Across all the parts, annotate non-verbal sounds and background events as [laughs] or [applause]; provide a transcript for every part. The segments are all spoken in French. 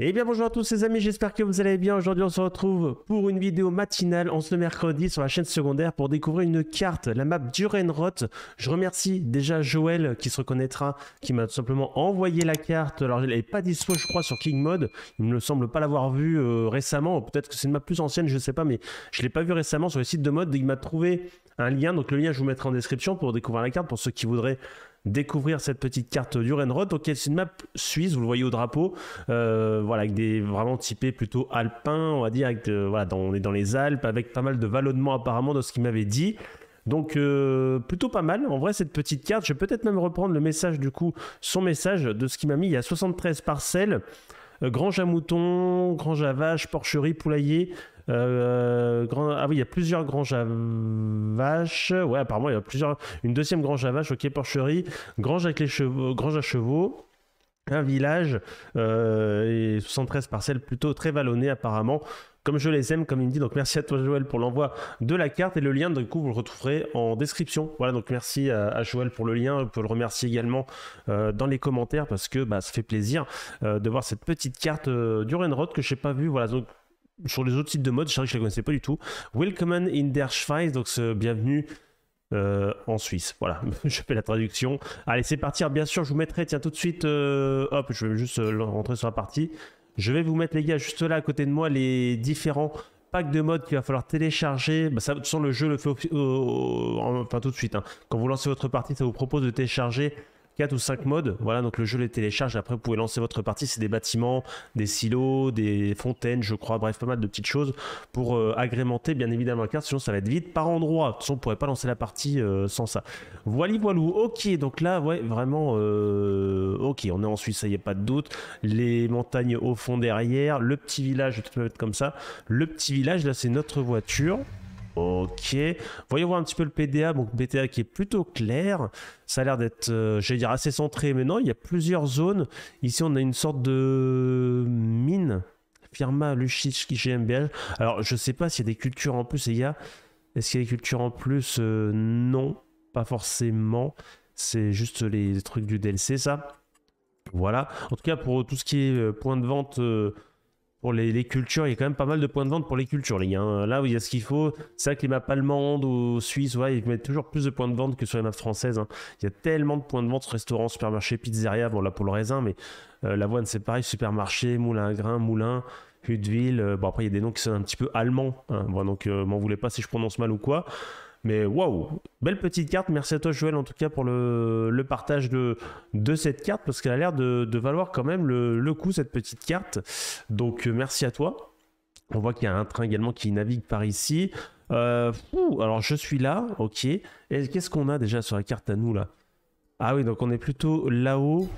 Eh bien bonjour à tous les amis, j'espère que vous allez bien. Aujourd'hui on se retrouve pour une vidéo matinale en ce mercredi sur la chaîne secondaire pour découvrir une carte, la map Durenrot. Je remercie déjà Joël qui se reconnaîtra, qui m'a tout simplement envoyé la carte. Alors il l'avais pas dispo je crois sur King Mode, il ne me semble pas l'avoir vue euh, récemment. Peut-être que c'est une map plus ancienne, je ne sais pas, mais je ne l'ai pas vue récemment sur le site de mode. Il m'a trouvé un lien, donc le lien je vous mettrai en description pour découvrir la carte pour ceux qui voudraient découvrir cette petite carte du Renrod. Donc c'est une map suisse, vous le voyez au drapeau, euh, voilà, avec des vraiment typés plutôt alpins, on va dire, euh, voilà, on est dans les Alpes, avec pas mal de vallonnements apparemment de ce qu'il m'avait dit. Donc euh, plutôt pas mal. En vrai, cette petite carte, je vais peut-être même reprendre le message du coup, son message de ce qu'il m'a mis. Il y a 73 parcelles. Euh, grange à grand grange à porcherie, poulailler. Euh, grand... Ah oui, il y a plusieurs granges à vaches. Ouais, apparemment, il y a plusieurs. Une deuxième grange à vaches, ok, porcherie, grange, avec les chevaux, euh, grange à chevaux. Un village et 73 parcelles plutôt très vallonnées apparemment comme je les aime, comme il me dit. Donc merci à toi Joël pour l'envoi de la carte et le lien, du coup, vous le retrouverez en description. Voilà, donc merci à, Joël pour le lien. Vous le remercier également euh, dans les commentaires parce que bah, ça fait plaisir euh, de voir cette petite carte euh, du Renrod que je n'ai pas vu Voilà, donc sur les autres sites de mode, je que je connaissais pas du tout. Welcome in der Schweiz, donc ce bienvenue. en Suisse. Voilà, [laughs] je fais la traduction. Allez, c'est parti. bien sûr, je vous mettrai, tiens, tout de suite, hop, je vais juste rentrer sur la partie. Je vais vous mettre, les gars, juste là à côté de moi, les différents packs de modes qu'il va falloir télécharger. Bah, ça, façon le jeu le fait enfin, tout de suite. Hein. Quand vous lancez votre partie, ça vous propose de télécharger 4 ou cinq modes. Voilà, donc le jeu les télécharge. Après, vous pouvez lancer votre partie. C'est des bâtiments, des silos, des fontaines, je crois. Bref, pas mal de petites choses pour euh, agrémenter, bien évidemment, la carte. Sinon, ça va être vite par endroit. on pourrait pas lancer la partie euh, sans ça. Voili, voilou. Ok, donc là, ouais, vraiment, euh, ok, on est en Suisse, ça y est, pas de doute. Les montagnes au fond derrière, le petit village, peut être comme ça. Le petit village, là, c'est notre voiture. Ok. Voyons voir un petit peu le PDA. Donc, BTA qui est plutôt clair. Ça a l'air d'être, euh, je vais dire, assez centré. Mais non, il y a plusieurs zones. Ici, on a une sorte de mine. Firma Luchich GmbH. Alors, je ne sais pas s'il y a des cultures en plus. Et il y a... Est-ce qu'il y a des cultures en plus euh, Non, pas forcément. C'est juste les trucs du DLC, ça. Voilà. En tout cas, pour tout ce qui est euh, point de vente pour les, cultures, il y a quand même pas mal de points de vente pour les cultures, les gars. Hein. Là où il y a ce qu'il faut, c'est vrai que les maps allemandes ou suisses, ouais, ils mettent toujours plus de points de vente que sur les maps françaises. Hein. Il y a tellement de points de vente, restaurants, supermarchés, pizzeria, bon là pour le raisin, mais la euh, l'avoine c'est pareil, supermarché, moulin grain, moulin, Hudeville. Euh, bon après il y a des noms qui sont un petit peu allemands, hein. bon, donc euh, m'en voulez pas si je prononce mal ou quoi. Mais waouh, belle petite carte. Merci à toi, Joël, en tout cas, pour le, partage de, cette carte, parce qu'elle a l'air de, valoir quand même le, coup, cette petite carte. Donc, euh, merci à toi. On voit qu'il y a un train également qui navigue par ici. Euh, alors, je suis là, ok. Et qu'est-ce qu'on a déjà sur la carte à nous, là Ah oui, donc on est plutôt là-haut.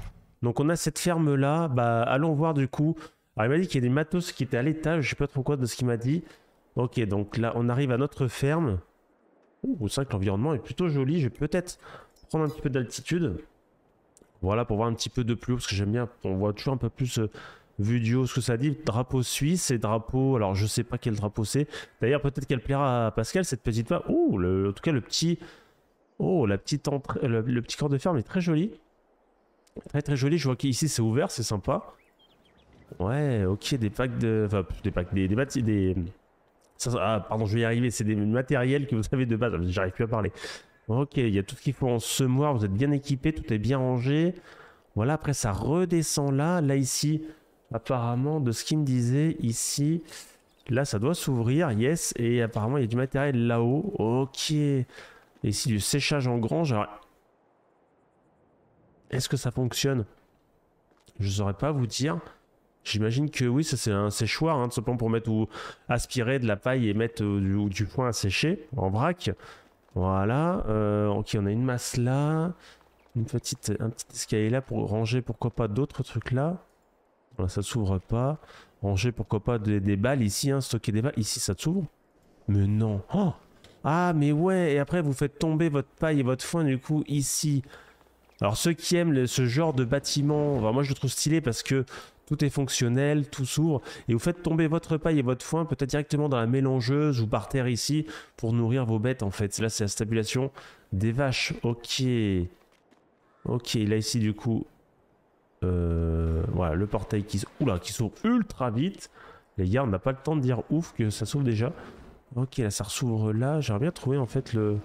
Donc, on a cette ferme-là. Bah, allons voir du coup. Alors, il m'a dit qu'il y a des matos qui étaient à l'étage, je ne sais pas trop quoi de ce qu'il m'a dit. Ok, donc là, on arrive à notre ferme. Ouh, c'est vrai que l'environnement est plutôt joli. Je vais peut-être prendre un petit peu d'altitude. Voilà, pour voir un petit peu de plus haut, parce que j'aime bien, on voit toujours un peu plus euh, vu du haut ce que ça dit. Drapeau suisse et drapeau, alors je sais pas quel drapeau c'est. D'ailleurs, peut-être qu'elle plaira à Pascal, cette petite map. Ouh, en tout cas, le petit... Oh, la petite le, petit corps de ferme est très joli. Très très joli, je vois qu'ici c'est ouvert, c'est sympa. Ouais, ok, des packs de... Enfin, des packs, des, des, des, ah, pardon, je vais y arriver. C'est des matériels que vous avez de base. Ah, j'arrive plus à parler. Ok, il y a tout ce qu'il faut en semoir. Vous êtes bien équipé, tout est bien rangé. Voilà, après ça redescend là. Là, ici, apparemment, de ce qu'il me disait, ici, là, ça doit s'ouvrir. Yes, et apparemment, il y a du matériel là-haut. Ok. Et ici, du séchage en grange. Alors, est-ce que ça fonctionne Je saurais pas vous dire. J'imagine que oui, ça c'est un séchoir, hein, tout simplement pour mettre ou aspirer de la paille et mettre euh, du, du foin à sécher en vrac. Voilà. Euh, ok, on a une masse là. Une petite, un petit escalier là pour ranger pourquoi pas d'autres trucs là. Voilà, ça s'ouvre pas. Ranger pourquoi pas des, balles ici, hein, stocker des balles. Ici ça s'ouvre. Mais non. Oh ah mais ouais, et après vous faites tomber votre paille et votre foin du coup ici. Alors ceux qui aiment ce genre de bâtiment, moi je le trouve stylé parce que tout est fonctionnel, tout s'ouvre, et vous faites tomber votre paille et votre foin peut-être directement dans la mélangeuse ou par terre ici pour nourrir vos bêtes en fait. Là c'est la stabulation des vaches, ok. Ok, là ici du coup, euh, voilà le portail qui, Oula, qui s'ouvre ultra vite. Les gars, on n'a pas le temps de dire ouf que ça s'ouvre déjà. Ok, là ça s'ouvre là, j'aimerais bien trouver en fait le...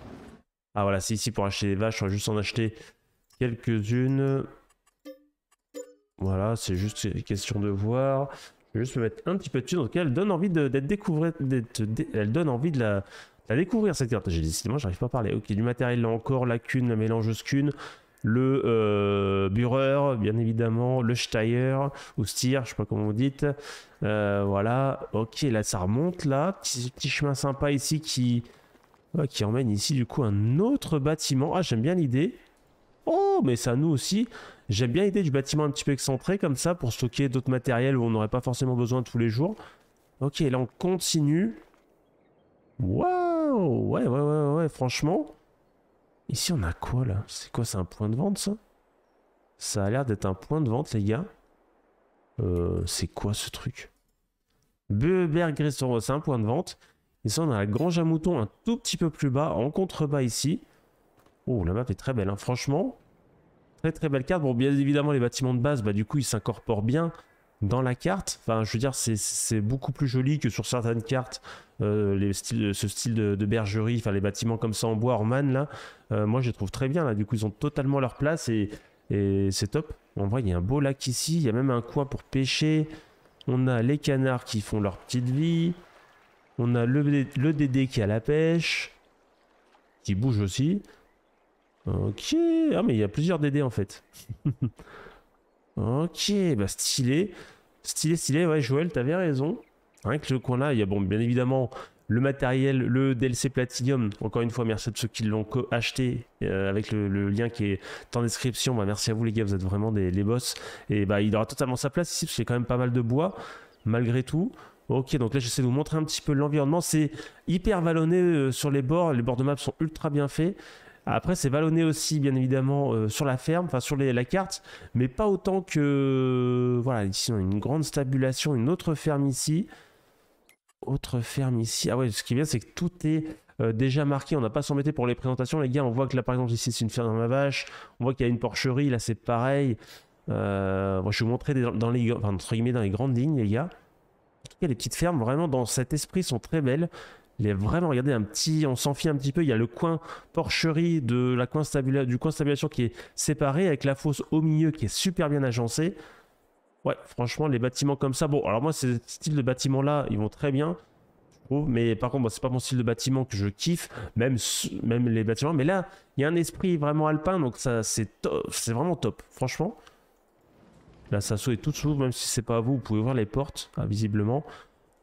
Ah voilà, c'est ici pour acheter des vaches, on va juste en acheter quelques-unes. Voilà, c'est juste une question de voir. Je vais juste me mettre un petit peu dessus. En tout elle donne envie d'être Elle donne envie de la, découvrir cette carte. J'ai moi, j'arrive pas à parler. Ok, du matériel là encore, la cune, la mélangeuse cune le euh, Bureur, bien évidemment, le Steyer ou Stier, je sais pas comment vous dites. Euh, voilà, ok, là ça remonte là, petit, chemin sympa ici qui qui emmène ici du coup un autre bâtiment. Ah, j'aime bien l'idée. Oh, mais ça nous aussi. J'aime bien l'idée du bâtiment un petit peu excentré comme ça pour stocker d'autres matériels où on n'aurait pas forcément besoin tous les jours. Ok, là on continue. Waouh Ouais, ouais, ouais, ouais, franchement. Ici on a quoi là C'est quoi, c'est un point de vente ça Ça a l'air d'être un point de vente les gars. Euh, c'est quoi ce truc Beberg c'est un point de vente. Ici on a la grange à moutons un tout petit peu plus bas, en contrebas ici. Oh, la map est très belle, hein, franchement. Très belle carte. Bon, bien évidemment, les bâtiments de base, bah, du coup, ils s'incorporent bien dans la carte. Enfin, je veux dire, c'est beaucoup plus joli que sur certaines cartes, euh, les styles, ce style de, bergerie, enfin les bâtiments comme ça en bois, en manne, là. Euh, moi, je les trouve très bien, là. Du coup, ils ont totalement leur place et, c'est top. En vrai, il y a un beau lac ici. Il y a même un coin pour pêcher. On a les canards qui font leur petite vie. On a le, le Dédé qui a la pêche. Qui bouge aussi. Ok, ah mais il y a plusieurs DD en fait. [laughs] ok, bah stylé. Stylé, stylé, ouais Joël, t'avais raison. Avec le coin là, il y a bon, bien évidemment le matériel, le DLC Platinum. Encore une fois, merci à tous ceux qui l'ont acheté euh, avec le, lien qui est en description. Bah, merci à vous les gars, vous êtes vraiment des les boss. Et bah il aura totalement sa place ici parce qu'il y a quand même pas mal de bois malgré tout. Ok, donc là j'essaie de vous montrer un petit peu l'environnement. C'est hyper vallonné euh, sur les bords. Les bords de map sont ultra bien faits. Après, c'est vallonné aussi, bien évidemment, euh, sur la ferme, enfin sur la carte, mais pas autant que. Voilà, ici, on a une grande stabulation, une autre ferme ici. Autre ferme ici. Ah ouais, ce qui est bien, c'est que tout est euh, déjà marqué. On n'a pas s'embêter pour les présentations, les gars. On voit que là, par exemple, ici, c'est une ferme à vache. On voit qu'il y a une porcherie. Là, c'est pareil. Euh, je vais vous montrer dans, les, dans les grandes lignes, les gars. les petites fermes, vraiment, dans cet esprit, sont très belles. Il est vraiment, regardez, un petit, on s'enfuit un petit peu. Il y a le coin porcherie de la coin du coin stabulation qui est séparé avec la fosse au milieu qui est super bien agencée. Ouais, franchement, les bâtiments comme ça. Bon, alors moi, ces styles de bâtiments là, ils vont très bien. Je trouve, mais par contre, ce c'est pas mon style de bâtiment que je kiffe, même, même les bâtiments. Mais là, il y a un esprit vraiment alpin, donc ça, c'est c'est vraiment top, franchement. ça ça est toute sous, même si c'est pas à vous, vous pouvez ouvrir les portes, hein, visiblement.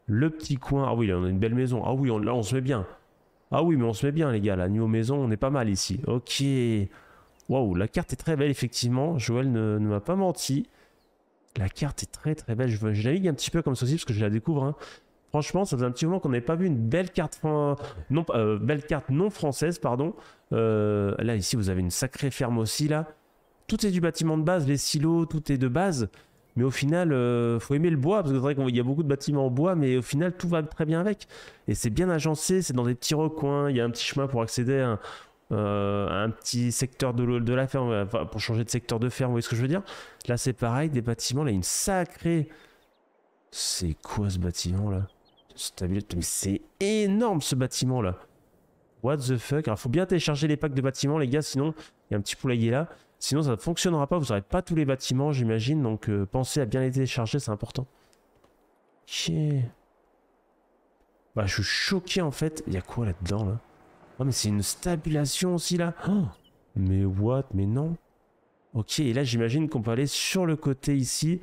Le petit coin. Ah oui, là, on a une belle maison. Ah oui, là, on se met bien. Ah oui, mais on se met bien, les gars. La niveau maison, on est pas mal ici. Ok. Waouh, la carte est très belle, effectivement. Joël ne, m'a pas menti. La carte est très très belle. Je, je, navigue un petit peu comme ça parce que je la découvre. Hein. Franchement, ça faisait un petit moment qu'on n'avait pas vu une belle carte, non, euh, belle carte non française. pardon. Euh, là, ici, vous avez une sacrée ferme aussi. là. Tout est du bâtiment de base, les silos, tout est de base. Mais au final, euh, faut aimer le bois, parce que c'est vrai qu'il y a beaucoup de bâtiments en bois, mais au final, tout va très bien avec. Et c'est bien agencé, c'est dans des petits recoins, il y a un petit chemin pour accéder à un, euh, petit secteur de, la ferme, pour changer de secteur de ferme, vous voyez ce que je veux dire Là, c'est pareil, des bâtiments, là, une sacrée... C'est quoi ce bâtiment-là C'est énorme, ce bâtiment-là What the fuck Alors, faut bien télécharger les packs de bâtiments, les gars, sinon, il y a un petit poulailler là. Sinon, ça ne fonctionnera pas. Vous n'aurez pas tous les bâtiments, j'imagine. Donc, euh, pensez à bien les télécharger, c'est important. Ok. Bah, je suis choqué, en fait. Il y a quoi là-dedans, là Oh, mais c'est une stabulation aussi, là. Oh mais what Mais non. Ok, et là, j'imagine qu'on peut aller sur le côté, ici.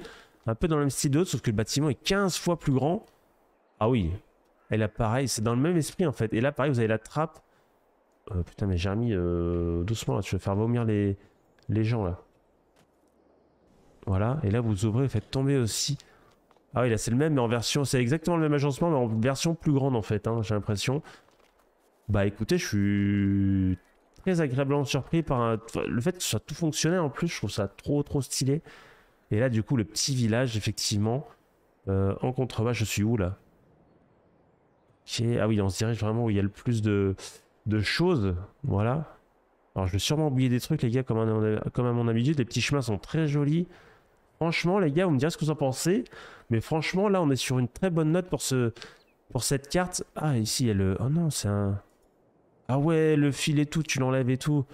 Un peu dans le même style d'autre, sauf que le bâtiment est 15 fois plus grand. Ah oui. Et là, pareil, c'est dans le même esprit, en fait. Et là, pareil, vous avez la trappe. Euh, putain, mais Jérémy, euh, doucement, là. Tu vas faire vomir les les gens là. Voilà, et là vous ouvrez, vous faites tomber aussi. Ah oui, là c'est le même, mais en version, c'est exactement le même agencement, mais en version plus grande en fait, hein, j'ai l'impression. Bah écoutez, je suis très agréablement surpris par le fait que ça tout fonctionné en plus, je trouve ça trop trop stylé. Et là du coup, le petit village, effectivement, euh, en contrebas, je suis où là Ah oui, on se dirige vraiment où il y a le plus de, de choses, voilà. Alors je vais sûrement oublier des trucs les gars comme, à, comme mon habitude, les petits chemins sont très jolis. Franchement les gars, vous me direz ce que vous en pensez, mais franchement là on est sur une très bonne note pour, ce, pour cette carte. Ah ici il y a le... Oh non c'est un... Ah ouais le fil et tout, tu l'enlèves et tout.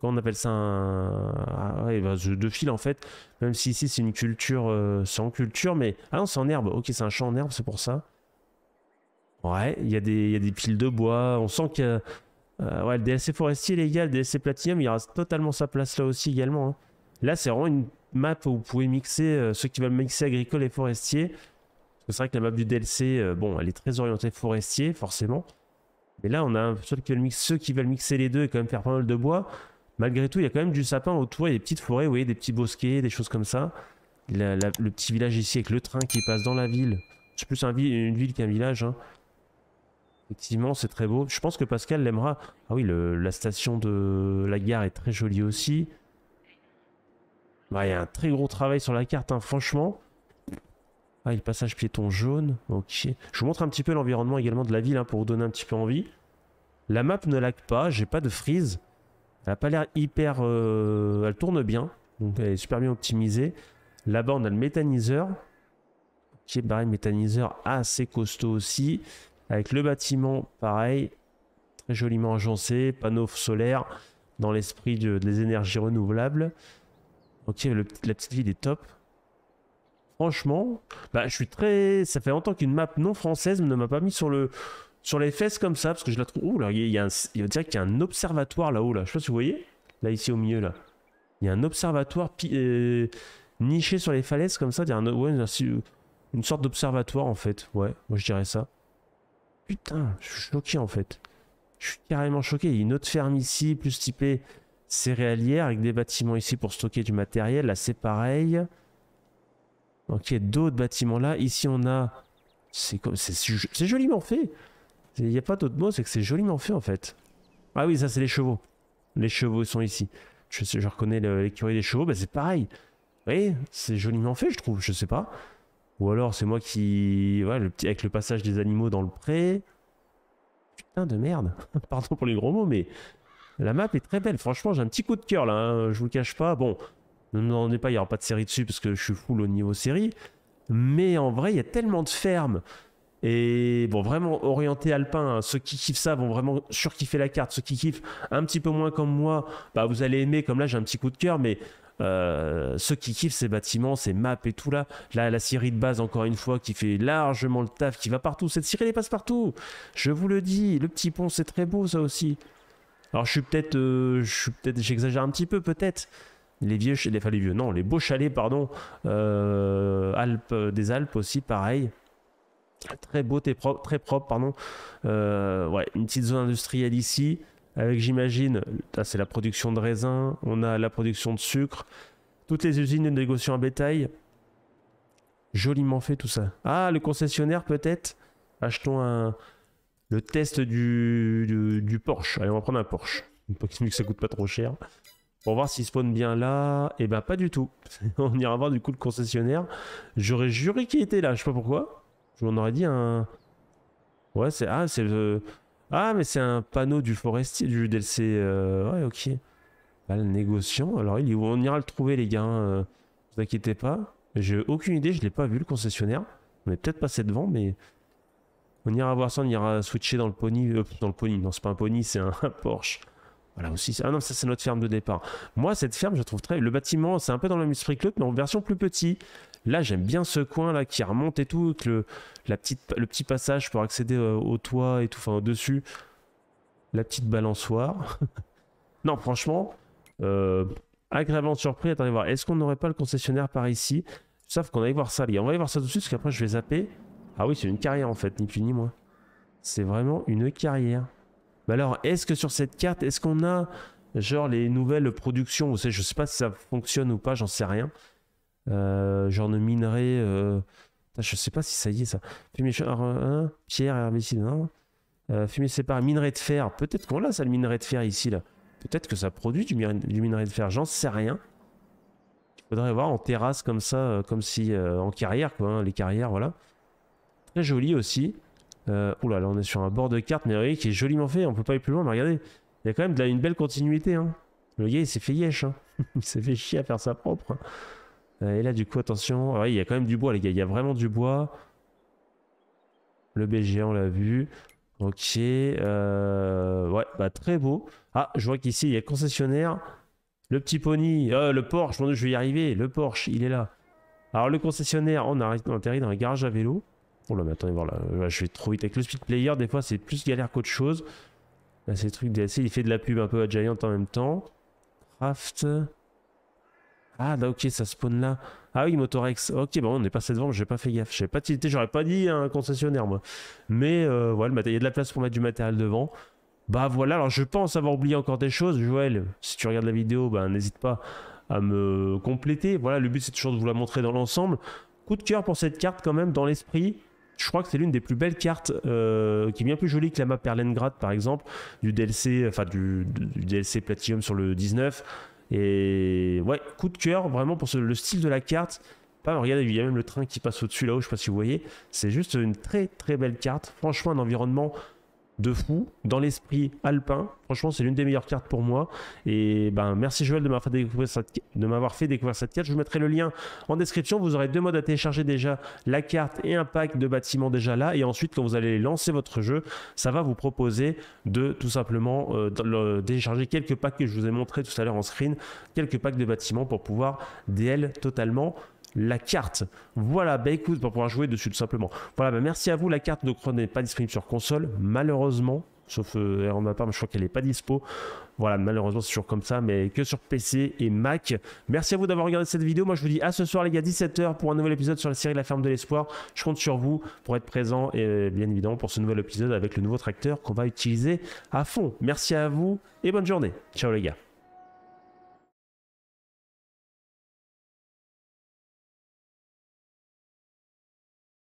Comment on appelle ça un... Ah ouais, bah, de fil en fait, même si ici c'est une culture euh, sans culture, mais... Ah non c'est en herbe, ok c'est un champ en herbe, c'est pour ça. Ouais, il y, y, a des piles de bois, on sent qu'il y a euh, ouais, le DLC forestier, les gars, le DLC platinum, il reste totalement sa place là aussi également. Hein. Là, c'est vraiment une map où vous pouvez mixer euh, ceux qui veulent mixer agricole et forestier. C'est vrai que la map du DLC, euh, bon, elle est très orientée forestier, forcément. Mais là, on a ceux qui, veulent mixer, ceux qui veulent mixer les deux et quand même faire pas mal de bois. Malgré tout, il y a quand même du sapin autour, et des petites forêts, vous voyez, des petits bosquets, des choses comme ça. le petit village ici avec le train qui passe dans la ville. C'est plus une ville qu'un village. Hein. Effectivement, c'est très beau. Je pense que Pascal l'aimera. Ah oui, la station de la gare est très jolie aussi. Bah, il y a un très gros travail sur la carte, hein, franchement. Ah, il le passage piéton jaune. Ok. Je vous montre un petit peu l'environnement également de la ville hein, pour vous donner un petit peu envie. La map ne lag pas, j'ai pas de freeze. Elle a pas l'air hyper... Euh, elle tourne bien. Donc elle est super bien optimisée. Là-bas, on a le méthaniseur. Qui est pareil, méthaniseur assez costaud aussi. Avec le bâtiment, pareil, joliment agencé, panneaux solaire dans l'esprit des énergies renouvelables. Ok, la petite ville est top. Franchement, bah, je suis très. Ça fait longtemps qu'une map non française ne m'a pas mis sur le sur les fesses comme ça parce que je la trouve. Ouh là, il y, a un... qu'il y a un observatoire là-haut là. Je sais pas si vous voyez. Là ici au milieu là, il y a un observatoire euh, niché sur les falaises comme ça. y une sorte d'observatoire en fait. Ouais, moi je dirais ça. Putain, je suis choqué en fait. Je suis carrément choqué. Il y a une autre ferme ici, plus typée céréalière, avec des bâtiments ici pour stocker du matériel. Là, c'est pareil. Ok, d'autres bâtiments là. Ici, on a... C'est comme, joliment fait. Il n'y a pas d'autre mot, c'est que c'est joliment fait en fait. Ah oui, ça c'est les chevaux. Les chevaux sont ici. Je, reconnais l'écurie des chevaux, bah, c'est pareil. oui c'est joliment fait, je trouve, je sais pas. Ou alors c'est moi qui. Ouais, avec le passage des animaux dans le pré. Putain de merde. [laughs] Pardon pour les gros mots, mais la map est très belle. Franchement, j'ai un petit coup de cœur là, hein, je vous le cache pas. Bon, ne me demandez pas, il n'y aura pas de série dessus parce que je suis full au niveau série. Mais en vrai, il y a tellement de fermes. Et bon, vraiment orienté alpin, hein, ceux qui kiffent ça vont vraiment surkiffer la carte. Ceux qui kiffent un petit peu moins comme moi, bah vous allez aimer. Comme là, j'ai un petit coup de cœur, mais euh, ceux qui kiffent ces bâtiments, ces maps et tout là, là la Syrie de base encore une fois qui fait largement le taf, qui va partout. Cette série elle passe partout. Je vous le dis, le petit pont c'est très beau ça aussi. Alors je suis peut-être, euh, je suis peut-être, j'exagère un petit peu peut-être. Les vieux, les, enfin les vieux, non, les beaux chalets pardon, euh, Alpes, des Alpes aussi pareil. Très beau, propre, très propre pardon. ouais, une petite zone industrielle ici avec j'imagine, c'est la production de raisins, on a la production de sucre, toutes les usines de négociation en bétail. Joliment fait tout ça. Ah, le concessionnaire peut-être Achetons un, le test du, du, Porsche. Allez, on va prendre un Porsche. que ça coûte pas trop cher. Pour voir s'il spawn bien là. eh ben pas du tout. [laughs] on ira voir du coup le concessionnaire. J'aurais juré qu'il était là, je sais pas pourquoi. Je m'en aurais dit un... Ouais, c'est... Ah, c'est le... Ah, mais c'est un panneau du forestier, du DLC. Euh, ouais, ok. Bah, le négociant. Alors, il, on ira le trouver, les gars. ne euh, vous inquiétez pas. J'ai aucune idée, je l'ai pas vu, le concessionnaire. On est peut-être passé devant, mais... On ira voir ça, on ira switcher dans le pony. Euh, dans le pony, non, c'est pas un pony, c'est un, Porsche. Voilà aussi. Ah non, ça, c'est notre ferme de départ. Moi, cette ferme, je la trouve très. Le bâtiment, c'est un peu dans le même Club mais en version plus petit. Là, j'aime bien ce coin là qui remonte et tout, le, la petite, le petit passage pour accéder euh, au toit et tout, enfin au-dessus. La petite balançoire. [laughs] non, franchement, euh, agréablement surpris. Attendez voir, est-ce qu'on n'aurait pas le concessionnaire par ici Sauf qu'on allait voir ça, les On va aller voir ça tout de suite, parce qu'après je vais zapper. Ah oui, c'est une carrière en fait, ni plus ni moins. C'est vraiment une carrière. Mais alors, est-ce que sur cette carte, est-ce qu'on a genre les nouvelles productions Vous savez, je sais pas si ça fonctionne ou pas, j'en sais rien. Euh, genre de minerai. Euh, je sais pas si ça y est ça. Fumier genre, euh, hein, pierre herbicide fumer, fumier sépare minerai de fer. Peut-être qu'on l'a ça le minerai de fer ici là. Peut-être que ça produit du, minerai, de fer, j'en sais rien. Il faudrait voir en terrasse comme ça, comme si en carrière, quoi, hein, les carrières, voilà. Très joli aussi. Euh, oula, là on est sur un bord de carte, mais vous qui est joliment fait, on peut pas aller plus loin, mais regardez, il y a quand même une belle continuité. Hein. Le gars il s'est fait yesh, hein. [laughs] il s'est fait chier à faire ça propre. Hein. Euh, et là, du coup, attention. Ah il y a quand même du bois, les gars. Il y a vraiment du bois. Le BG, on l'a vu. Ok. Euh, ouais, bah, très beau. Ah, je vois qu'ici, il y a le concessionnaire. Le petit pony. Euh, le Porsche. je vais y arriver. Le Porsche, il est là. Alors, le concessionnaire, on a atterri dans un garage à vélo. Oh là, mais attendez, voilà. Je vais trop vite. Avec le speed player, des fois, c'est plus galère qu'autre chose. c'est le truc DLC. Il fait de la pub un peu à Giant en même temps. Craft. Ah, ok, ça spawn là. Ah oui, Motorex. Ok, bah on est passé devant, j'ai pas fait gaffe. J'ai pas j'aurais pas dit un concessionnaire, moi. Mais voilà, euh, il y a de la place pour mettre du matériel devant. Bah voilà, alors je pense avoir oublié encore des choses. Joël, si tu regardes la vidéo, bah, n'hésite pas à me compléter. Voilà, le but c'est toujours de vous la montrer dans l'ensemble. Coup de cœur pour cette carte quand même, dans l'esprit. Je crois que c'est l'une des plus belles cartes, euh, qui est bien plus jolie que la map Perlengrad par exemple, du DLC, enfin du DLC Platinum sur le 19. Et ouais, coup de cœur vraiment pour le style de la carte. Pas, regardez, il y a même le train qui passe au-dessus là-haut, je sais pas si vous voyez. C'est juste une très très belle carte. Franchement, un environnement de fou dans l'esprit alpin. Franchement, c'est l'une des meilleures cartes pour moi. Et ben, merci Joël de m'avoir fait découvrir cette, de m'avoir fait découvrir cette carte. Je vous mettrai le lien en description. Vous aurez deux modes à télécharger déjà la carte et un pack de bâtiments déjà là. Et ensuite, quand vous allez lancer votre jeu, ça va vous proposer de tout simplement euh, décharger télécharger quelques packs que je vous ai montré tout à l'heure en screen, quelques packs de bâtiments pour pouvoir DL totalement la carte. Voilà, bah écoute, pour pouvoir jouer dessus tout simplement. Voilà, bah merci à vous. La carte ne pas disponible sur console, malheureusement. Sauf euh, on ma part, je crois qu'elle n'est pas dispo. Voilà, malheureusement, c'est toujours comme ça, mais que sur PC et Mac. Merci à vous d'avoir regardé cette vidéo. Moi, je vous dis à ce soir, les gars, 17h pour un nouvel épisode sur la série La Ferme de l'Espoir. Je compte sur vous pour être présent et euh, bien évidemment pour ce nouvel épisode avec le nouveau tracteur qu'on va utiliser à fond. Merci à vous et bonne journée. Ciao, les gars.